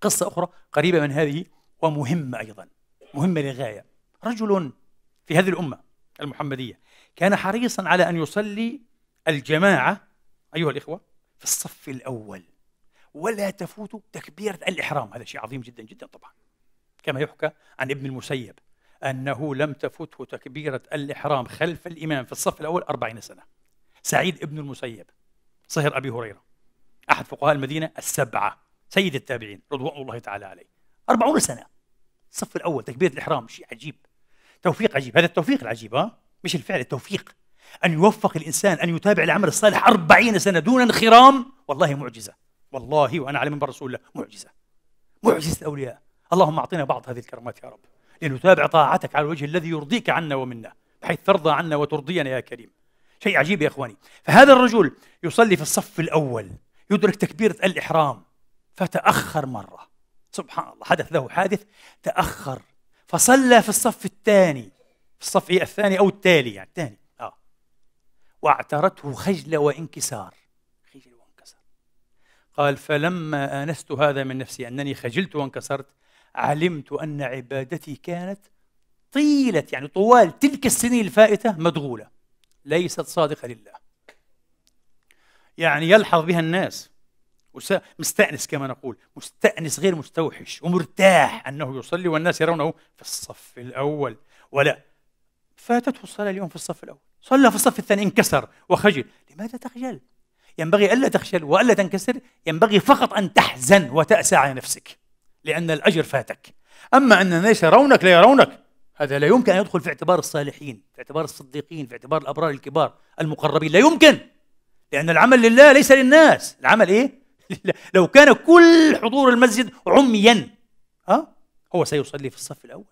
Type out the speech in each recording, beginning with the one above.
قصة أخرى قريبة من هذه ومهمة أيضا مهمة للغاية رجل في هذه الأمة المحمدية كان حريصا على أن يصلي الجماعة أيها الإخوة في الصف الأول ولا تفوت تكبيرة الإحرام هذا شيء عظيم جدا جدا طبعا كما يحكى عن ابن المسيب أنه لم تفته تكبيرة الإحرام خلف الإمام في الصف الأول أربعين سنة سعيد ابن المسيب صهر أبي هريرة أحد فقهاء المدينة السبعة سيد التابعين رضوان الله تعالى عليه 40 سنة الصف الأول تكبيرة الإحرام شيء عجيب توفيق عجيب هذا التوفيق العجيب ها مش الفعل التوفيق أن يوفق الإنسان أن يتابع العمل الصالح أربعين سنة دون انخرام والله معجزة والله وأنا على منبر رسول الله معجزة معجزة الأولياء اللهم أعطنا بعض هذه الكرامات يا رب لنتابع طاعتك على الوجه الذي يرضيك عنا ومنا بحيث ترضى عنا وترضينا يا كريم شيء عجيب يا إخواني فهذا الرجل يصلي في الصف الأول يدرك تكبيرة الإحرام فتأخر مرة سبحان الله حدث له حادث تأخر فصلى في الصف الثاني في الصف إيه الثاني أو التالي يعني الثاني آه واعترته خجلة وانكسار خجل وانكسر قال فلما آنست هذا من نفسي أنني خجلت وانكسرت علمت أن عبادتي كانت طيلة يعني طوال تلك السنين الفائتة مدغولة ليست صادقة لله يعني يلحظ بها الناس مستأنس كما نقول مستأنس غير مستوحش ومرتاح أنه يصلي والناس يرونه في الصف الأول ولا فاتته الصلاة اليوم في الصف الأول صلى في الصف الثاني انكسر وخجل لماذا تخجل؟ ينبغي ألا تخجل وألا تنكسر ينبغي فقط أن تحزن وتأسى على نفسك لأن الأجر فاتك أما أن الناس يرونك لا يرونك هذا لا يمكن أن يدخل في اعتبار الصالحين في اعتبار الصديقين في اعتبار الأبرار الكبار المقربين لا يمكن لأن العمل لله ليس للناس العمل إيه؟ لو كان كل حضور المسجد عميا ها آه، هو سيصلي في الصف الأول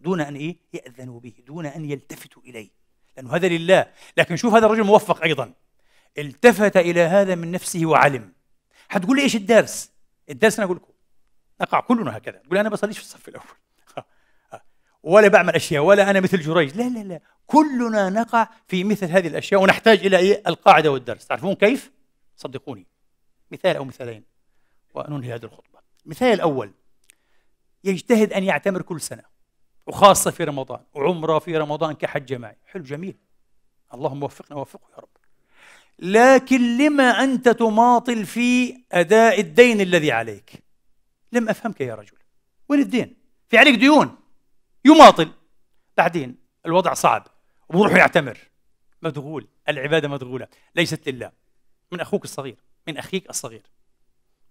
دون أن إيه يأذنوا به دون أن يلتفتوا إليه لأنه هذا لله لكن شوف هذا الرجل موفق أيضا التفت إلى هذا من نفسه وعلم حتقول لي إيش الدرس الدرس أنا أقول لكم نقع كلنا هكذا تقول أنا ما بصليش في الصف الأول آه، آه. ولا بعمل أشياء ولا أنا مثل جريج لا لا لا كلنا نقع في مثل هذه الأشياء ونحتاج إلى إيه القاعدة والدرس تعرفون كيف صدقوني مثال أو مثالين وننهي هذه الخطبة المثال الأول يجتهد أن يعتمر كل سنة وخاصة في رمضان وعمرة في رمضان كحج جماعي حلو جميل اللهم وفقنا ووفقه يا رب لكن لما أنت تماطل في أداء الدين الذي عليك لم أفهمك يا رجل وين الدين في عليك ديون يماطل بعدين الوضع صعب وبروح يعتمر مدغول العبادة مدغولة ليست لله من أخوك الصغير من أخيك الصغير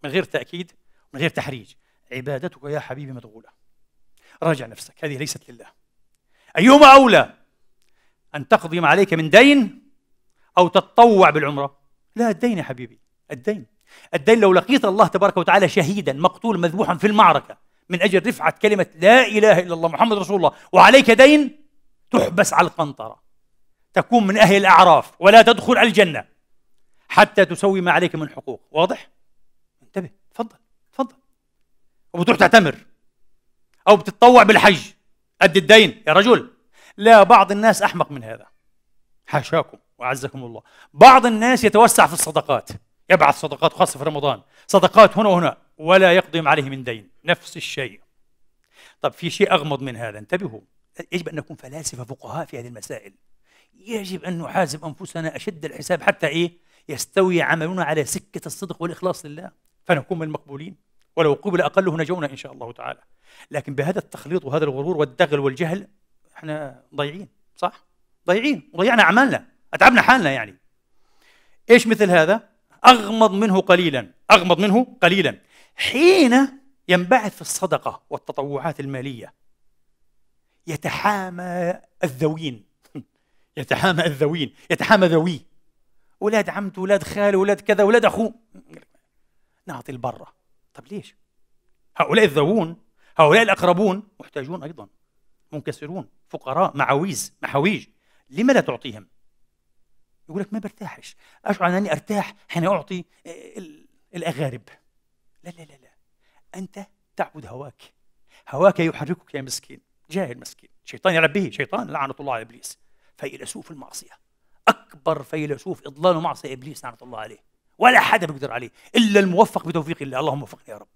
من غير تأكيد من غير تحريج عبادتك يا حبيبي مدغولة راجع نفسك هذه ليست لله أيهما أولى أن تقضي ما عليك من دين أو تتطوع بالعمرة لا الدين يا حبيبي الدين الدين لو لقيت الله تبارك وتعالى شهيدا مقتول مذبوحا في المعركة من أجل رفعة كلمة لا إله إلا الله محمد رسول الله وعليك دين تحبس على القنطرة تكون من أهل الأعراف ولا تدخل الجنة حتى تسوي ما عليك من حقوق واضح انتبه تفضل تفضل وبتروح تعتمر او بتتطوع بالحج قد الدين يا رجل لا بعض الناس احمق من هذا حاشاكم وعزكم الله بعض الناس يتوسع في الصدقات يبعث صدقات خاصه في رمضان صدقات هنا وهنا ولا يقضي عليه من دين نفس الشيء طب في شيء اغمض من هذا انتبهوا يجب ان نكون فلاسفه فقهاء في هذه المسائل يجب ان نحاسب انفسنا اشد الحساب حتى ايه يستوي عملنا على سكة الصدق والإخلاص لله فنكون من المقبولين ولو قبل أقله نجونا إن شاء الله تعالى لكن بهذا التخليط وهذا الغرور والدغل والجهل احنا ضايعين صح؟ ضايعين وضيعنا أعمالنا أتعبنا حالنا يعني إيش مثل هذا؟ أغمض منه قليلا أغمض منه قليلا حين ينبعث في الصدقة والتطوعات المالية يتحامى الذوين يتحامى الذوين يتحامى ذويه ولاد عمته ولاد خاله ولاد كذا ولاد اخوه نعطي البرة طب ليش هؤلاء الذوون هؤلاء الأقربون محتاجون أيضا منكسرون فقراء معاويز محاويج لما لا تعطيهم يقول لك ما برتاحش أشعر أنني أرتاح حين أعطي آه، الأغارب لا لا لا لا أنت تعبد هواك هواك يحركك يا مسكين جاهل مسكين شيطان يربيه شيطان لعنة الله على إبليس فإلى المعصية أكبر فيلسوف إضلال ومعصية إبليس لعنة الله عليه ولا حدا بيقدر عليه إلا الموفق بتوفيق الله اللهم وفقني يا رب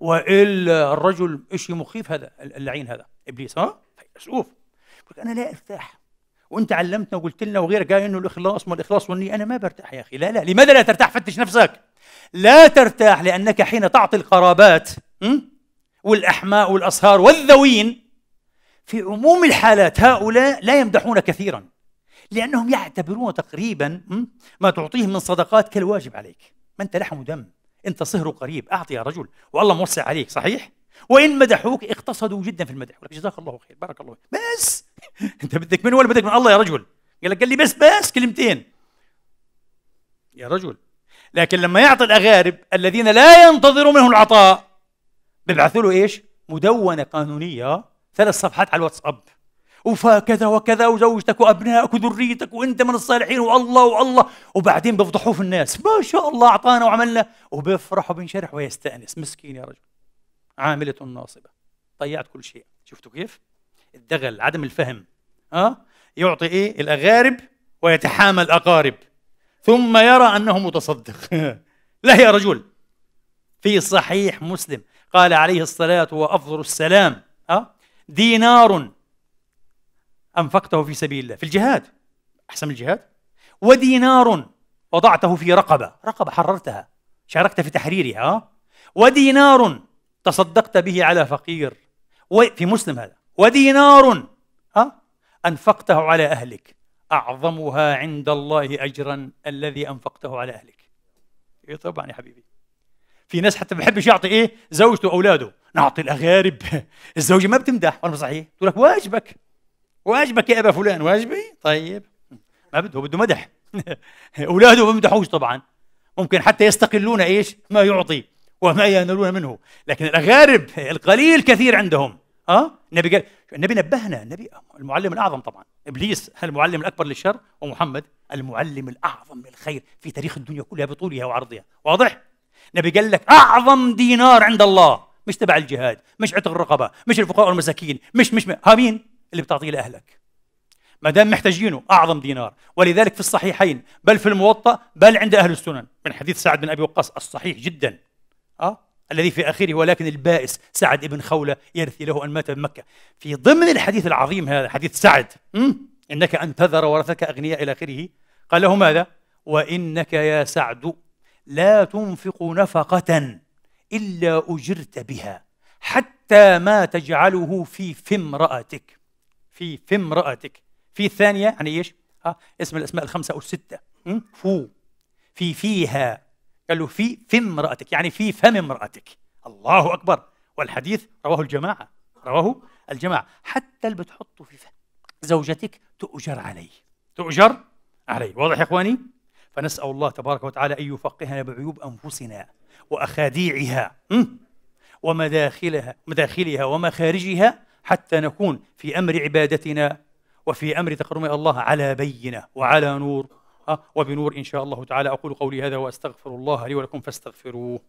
وإلا الرجل شيء مخيف هذا اللعين هذا إبليس ها فيلسوف أنا لا أرتاح وانت علمتنا وقلت لنا وغيرك قال انه الاخلاص ما الاخلاص والنيه انا ما برتاح يا اخي لا لا لماذا لا ترتاح فتش نفسك لا ترتاح لانك حين تعطي القرابات والاحماء والاصهار والذوين في عموم الحالات هؤلاء لا يمدحون كثيرا لأنهم يعتبرون تقريبا ما تعطيه من صدقات كالواجب عليك ما أنت لحم ودم أنت صهر قريب أعطي يا رجل والله موسع عليك صحيح؟ وإن مدحوك اقتصدوا جدا في المدح لك جزاك الله خير بارك الله بس أنت بدك من ولا بدك من الله يا رجل قال لك قال لي بس بس كلمتين يا رجل لكن لما يعطي الأغارب الذين لا ينتظروا منه العطاء ببعثوا له إيش؟ مدونة قانونية ثلاث صفحات على الواتساب وفاكذا وكذا وزوجتك وابنائك وذريتك وانت من الصالحين والله والله وبعدين بفضحوه في الناس ما شاء الله اعطانا وعملنا وبيفرح وبينشرح ويستانس مسكين يا رجل عامله ناصبه ضيعت كل شيء شفتوا كيف الدغل عدم الفهم ها أه؟ يعطي ايه الاغارب ويتحامى الاقارب ثم يرى انه متصدق لا يا رجل في صحيح مسلم قال عليه الصلاه والسلام السلام ها أه؟ دينار أنفقته في سبيل الله في الجهاد أحسن من الجهاد ودينار وضعته في رقبة رقبة حررتها شاركت في تحريرها ودينار تصدقت به على فقير في مسلم هذا ودينار ها أنفقته على أهلك أعظمها عند الله أجرا الذي أنفقته على أهلك إيه طبعا يا حبيبي في ناس حتى ما بيحبش يعطي إيه زوجته وأولاده نعطي الأغارب الزوجة ما بتمدح ولا صحيح تقول لك واجبك واجبك يا ابا فلان واجبي طيب ما بده بده مدح اولاده ما بمدحوش طبعا ممكن حتى يستقلون ايش ما يعطي وما ينالون منه لكن الاغارب القليل كثير عندهم اه النبي قال النبي نبهنا النبي المعلم الاعظم طبعا ابليس المعلم الاكبر للشر ومحمد المعلم الاعظم للخير في تاريخ الدنيا كلها بطولها وعرضها واضح النبي قال لك اعظم دينار عند الله مش تبع الجهاد مش عتق الرقبه مش الفقراء والمساكين مش مش هامين مين اللي بتعطيه لاهلك ما دام محتاجينه اعظم دينار ولذلك في الصحيحين بل في الموطا بل عند اهل السنن من حديث سعد بن ابي وقاص الصحيح جدا اه الذي في اخره ولكن البائس سعد بن خوله يرثي له ان مات بمكه في ضمن الحديث العظيم هذا حديث سعد انك ان تذر ورثك اغنياء الى اخره قال له ماذا وانك يا سعد لا تنفق نفقه الا اجرت بها حتى ما تجعله في في امراتك في في امرأتك في الثانية يعني إيش؟ ها آه، اسم الأسماء الخمسة أو الستة فو في فيها قال له في في امرأتك يعني في فم امرأتك الله أكبر والحديث رواه الجماعة رواه الجماعة حتى اللي بتحطه في فم زوجتك تؤجر عليه تؤجر عليه واضح يا إخواني؟ فنسأل الله تبارك وتعالى أن يفقهنا بعيوب أنفسنا وأخاديعها ومداخلها مداخلها ومخارجها حتى نكون في امر عبادتنا وفي امر تقرب الله على بينه وعلى نور وبنور ان شاء الله تعالى اقول قولي هذا واستغفر الله لي ولكم فاستغفروه